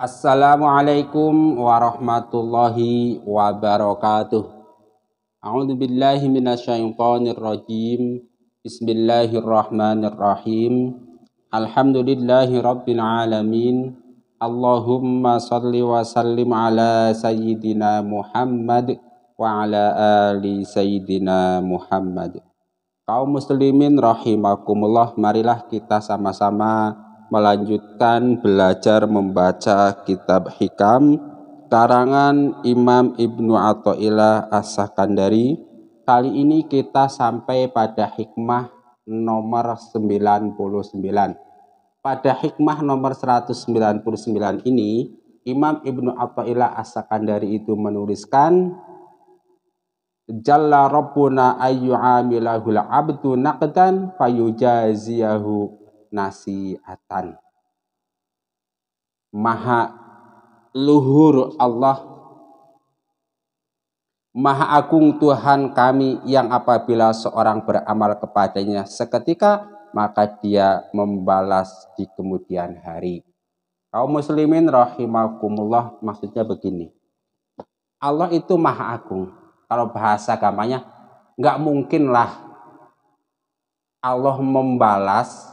Assalamualaikum warahmatullahi wabarakatuh. A'udzu billahi minasyaitonir rajim. Bismillahirrahmanirrahim. Alhamdulillahi rabbil alamin. Allahumma shalli wa sallim ala sayyidina Muhammad wa ala ali sayyidina Muhammad. Kaum muslimin rahimakumullah, marilah kita sama-sama melanjutkan belajar membaca kitab Hikam karangan Imam Ibnu Athaillah As-Sakandari. Kali ini kita sampai pada hikmah nomor 99. Pada hikmah nomor 199 ini, Imam Ibnu Athaillah As-Sakandari itu menuliskan Jalla Rabbuna ayyu'amilahul abdu naqdan fayujaziyahu nasihatan, Maha luhur Allah Maha Agung Tuhan kami yang apabila seorang beramal kepadanya seketika maka dia membalas di kemudian hari. Kau muslimin rahimakumullah maksudnya begini. Allah itu maha agung. Kalau bahasa gamanya nggak mungkinlah Allah membalas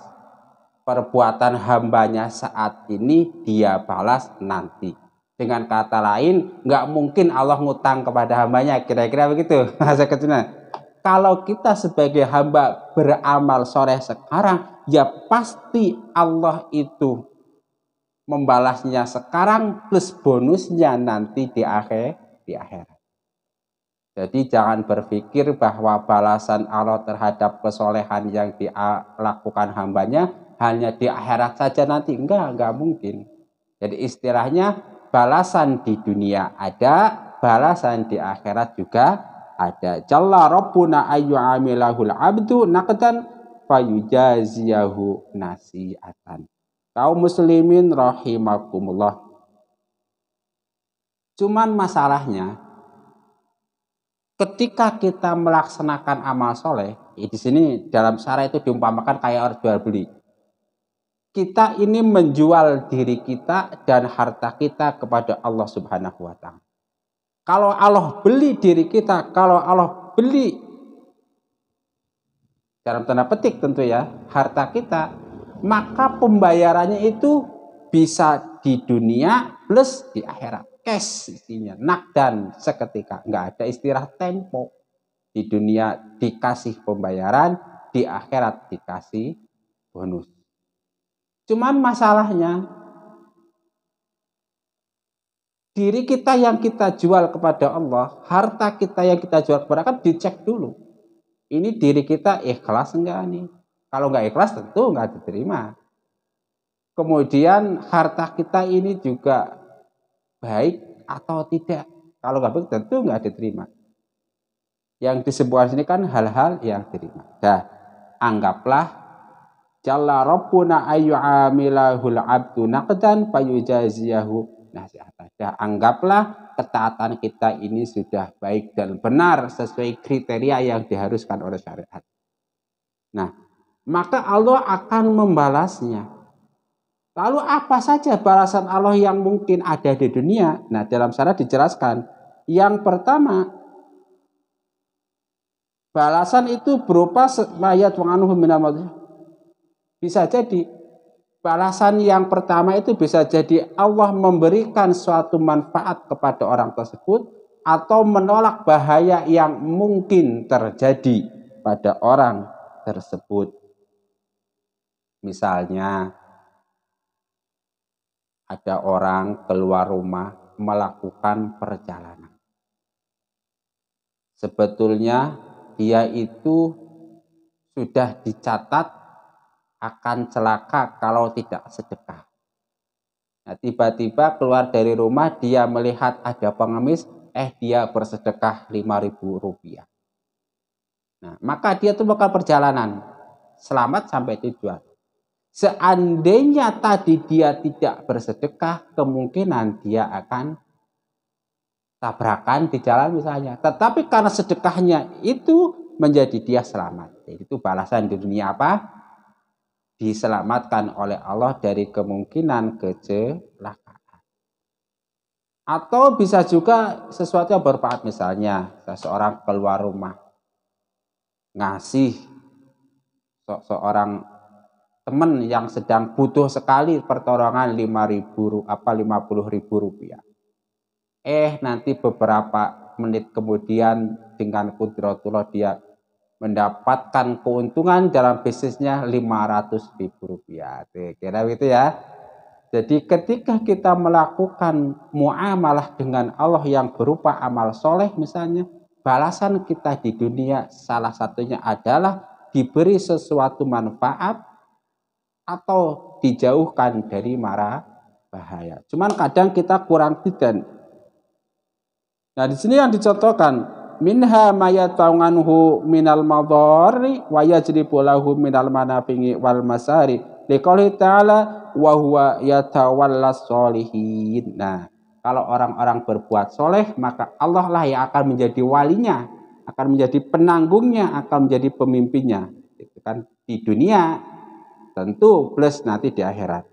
perbuatan hambanya saat ini dia balas nanti. Dengan kata lain, nggak mungkin Allah ngutang kepada hambanya. Kira-kira begitu. Kalau kita sebagai hamba beramal sore sekarang, ya pasti Allah itu membalasnya sekarang plus bonusnya nanti di akhir di akhirat. Jadi jangan berpikir bahwa balasan Allah terhadap kesolehan yang dilakukan hambanya hanya di akhirat saja nanti. Enggak, enggak mungkin. Jadi istilahnya balasan di dunia ada, balasan di akhirat juga ada. Jalla rabbuna ayu amilahul abdu naqdan fayujaziyahu nasi'atan. kaum muslimin rahimakumullah. Cuman masalahnya ketika kita melaksanakan amal soleh, ya di sini dalam syara itu diumpamakan kayak orang jual beli kita ini menjual diri kita dan harta kita kepada Allah Subhanahu wa taala. Kalau Allah beli diri kita, kalau Allah beli dalam tanda petik tentu ya, harta kita, maka pembayarannya itu bisa di dunia plus di akhirat. Cash nak dan seketika, nggak ada istilah tempo. Di dunia dikasih pembayaran, di akhirat dikasih bonus. Cuman masalahnya diri kita yang kita jual kepada Allah, harta kita yang kita jual kepada Allah kan dicek dulu. Ini diri kita ikhlas enggak nih? Kalau enggak ikhlas tentu enggak diterima. Kemudian harta kita ini juga baik atau tidak. Kalau enggak baik tentu enggak diterima. Yang disebutkan sini kan hal-hal yang diterima. Nah, anggaplah Jalla Rabbuna ayyu'amilahul abdu naqdan fayujaziyahu nasihatan. Ya, anggaplah ketaatan kita ini sudah baik dan benar sesuai kriteria yang diharuskan oleh syariat. Nah, maka Allah akan membalasnya. Lalu apa saja balasan Allah yang mungkin ada di dunia? Nah, dalam syariat dijelaskan. Yang pertama, balasan itu berupa mayat wa'anuhu minamadzim bisa jadi balasan yang pertama itu bisa jadi Allah memberikan suatu manfaat kepada orang tersebut atau menolak bahaya yang mungkin terjadi pada orang tersebut. Misalnya ada orang keluar rumah melakukan perjalanan. Sebetulnya dia itu sudah dicatat akan celaka kalau tidak sedekah. tiba nah, tiba-tiba keluar dari rumah dia melihat ada pengemis, eh dia bersedekah 5000 rupiah. Nah, maka dia itu bakal perjalanan selamat sampai tujuan. Seandainya tadi dia tidak bersedekah, kemungkinan dia akan tabrakan di jalan misalnya. Tetapi karena sedekahnya itu menjadi dia selamat. Jadi itu balasan di dunia apa? diselamatkan oleh Allah dari kemungkinan kecelakaan. Atau bisa juga sesuatu yang bermanfaat misalnya seorang keluar rumah ngasih seorang teman yang sedang butuh sekali pertolongan 5000 apa puluh ribu rupiah. Eh nanti beberapa menit kemudian dengan kudratullah dia mendapatkan keuntungan dalam bisnisnya Rp500.000. Kira gitu ya. Jadi ketika kita melakukan muamalah dengan Allah yang berupa amal soleh misalnya, balasan kita di dunia salah satunya adalah diberi sesuatu manfaat atau dijauhkan dari mara bahaya. Cuman kadang kita kurang bidan. Nah di sini yang dicontohkan minha mayatawanganhu minal madhari wa yajribu lahu minal manafingi wal masari liqali ta'ala wa huwa yatawallas sholihin nah kalau orang-orang berbuat soleh maka Allah lah yang akan menjadi walinya akan menjadi penanggungnya akan menjadi pemimpinnya itu kan di dunia tentu plus nanti di akhirat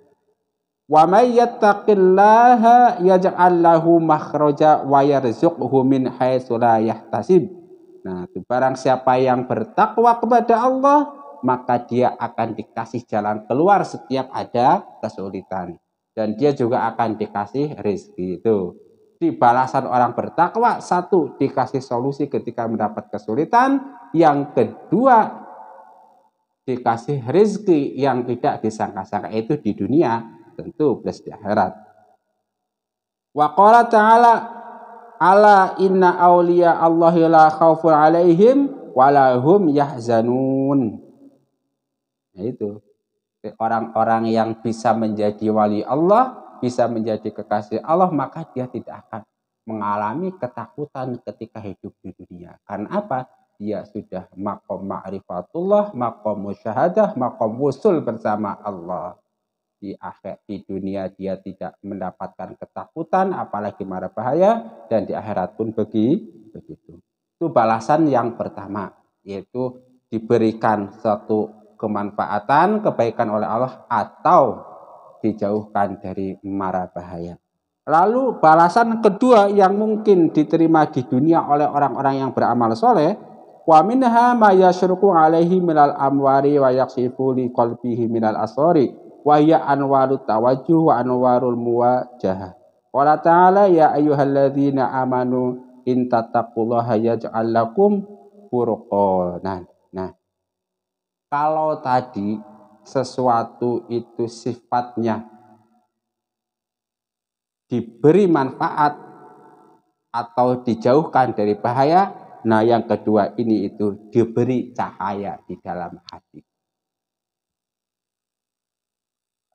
Wa may yattaqillaha yaj'al lahu makhraja wa yarzuqhu min haitsu la yahtasib. Nah, itu barang siapa yang bertakwa kepada Allah, maka dia akan dikasih jalan keluar setiap ada kesulitan. Dan dia juga akan dikasih rezeki itu. Di balasan orang bertakwa, satu, dikasih solusi ketika mendapat kesulitan. Yang kedua, dikasih rezeki yang tidak disangka-sangka itu di dunia tentu plus di akhirat. Wa qala ta'ala ala inna awliya Allahi la khaufun alaihim walahum yahzanun. Nah itu eh, orang-orang yang bisa menjadi wali Allah, bisa menjadi kekasih Allah, maka dia tidak akan mengalami ketakutan ketika hidup di dunia. Karena apa? Dia sudah makom ma'rifatullah, makom musyahadah, makom musul bersama Allah di akhir di dunia dia tidak mendapatkan ketakutan apalagi marah bahaya dan di akhirat pun begi begitu itu balasan yang pertama yaitu diberikan suatu kemanfaatan kebaikan oleh Allah atau dijauhkan dari marah bahaya lalu balasan kedua yang mungkin diterima di dunia oleh orang-orang yang beramal soleh wa minha alaihi minal amwari wa yaksifu li qalbihi minal asori waya anwarut tawajuh wa anwarul muwajahah. Qala ta'ala ya ayyuhalladzina amanu in tattaqullaha yaj'al lakum furqanan. Nah, kalau tadi sesuatu itu sifatnya diberi manfaat atau dijauhkan dari bahaya, nah yang kedua ini itu diberi cahaya di dalam hati.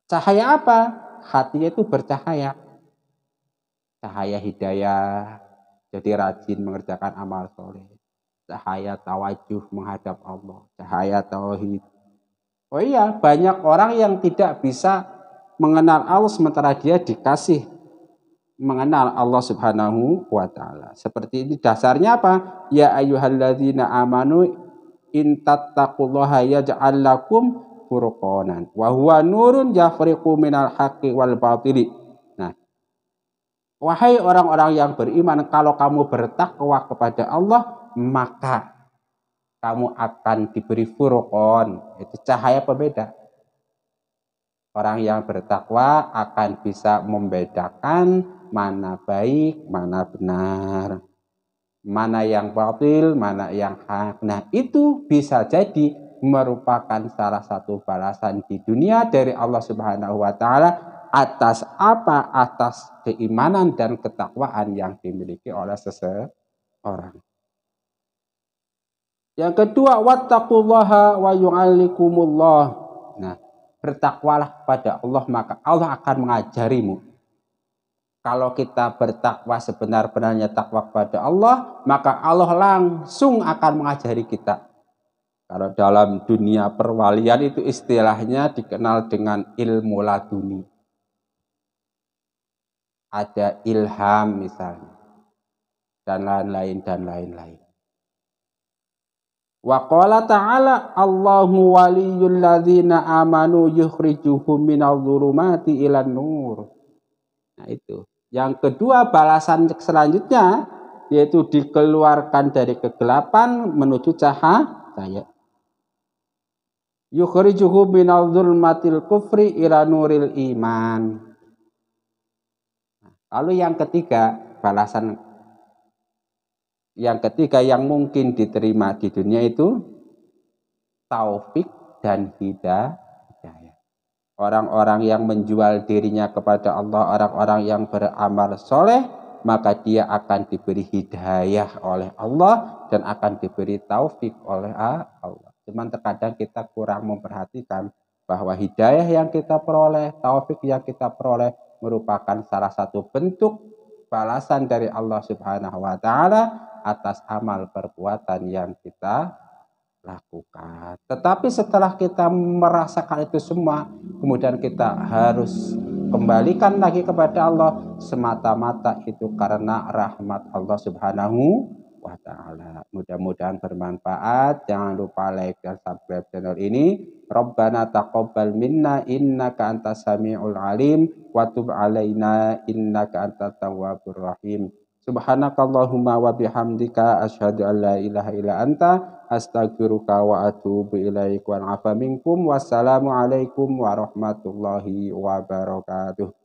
Cahaya apa? Hatinya itu bercahaya. Cahaya hidayah, jadi rajin mengerjakan amal soleh. Cahaya tawajuh menghadap Allah. Cahaya tauhid. Oh iya, banyak orang yang tidak bisa mengenal Allah sementara dia dikasih mengenal Allah Subhanahu wa taala. Seperti ini dasarnya apa? Ya ayyuhalladzina amanu in tattaqullaha yaj'al lakum furqanan wa huwa nurun yafriqu minal haqqi wal batili. Nah, wahai orang-orang yang beriman, kalau kamu bertakwa kepada Allah, maka kamu akan diberi furqan, itu cahaya pembeda. Orang yang bertakwa akan bisa membedakan mana baik, mana benar, mana yang batil, mana yang hak. Nah, itu bisa jadi merupakan salah satu balasan di dunia dari Allah Subhanahu wa taala atas apa? Atas keimanan dan ketakwaan yang dimiliki oleh seseorang. Yang kedua, wattaqullaha wa yu'allikumullah. Nah, bertakwalah pada Allah maka Allah akan mengajarimu. Kalau kita bertakwa sebenar-benarnya takwa kepada Allah, maka Allah langsung akan mengajari kita kalau dalam dunia perwalian itu istilahnya dikenal dengan ilmu laduni. Ada ilham misalnya. Dan lain-lain dan lain-lain. Wa qala ta'ala Allahu waliyul ladzina amanu yukhrijuhum minal dzulumati ilan nur. Nah itu. Yang kedua balasan selanjutnya yaitu dikeluarkan dari kegelapan menuju cahaya yukhrijuhu minal zulmatil kufri ila nuril iman. Lalu yang ketiga, balasan yang ketiga yang mungkin diterima di dunia itu taufik dan hidayah. Orang-orang yang menjual dirinya kepada Allah, orang-orang yang beramal soleh, maka dia akan diberi hidayah oleh Allah dan akan diberi taufik oleh Allah. Cuman terkadang kita kurang memperhatikan bahwa hidayah yang kita peroleh, taufik yang kita peroleh merupakan salah satu bentuk balasan dari Allah Subhanahu wa taala atas amal perbuatan yang kita lakukan. Tetapi setelah kita merasakan itu semua, kemudian kita harus kembalikan lagi kepada Allah semata-mata itu karena rahmat Allah Subhanahu wa taala. Mudah-mudahan bermanfaat. Jangan lupa like dan subscribe channel ini. Rabbana taqabbal minna innaka antas samiul alim wa tub alaina innaka antat tawwabur rahim. Subhanakallahumma wa bihamdika asyhadu an la ilaha illa anta astaghfiruka wa atubu ilaik wa afa minkum wassalamu alaikum warahmatullahi wabarakatuh.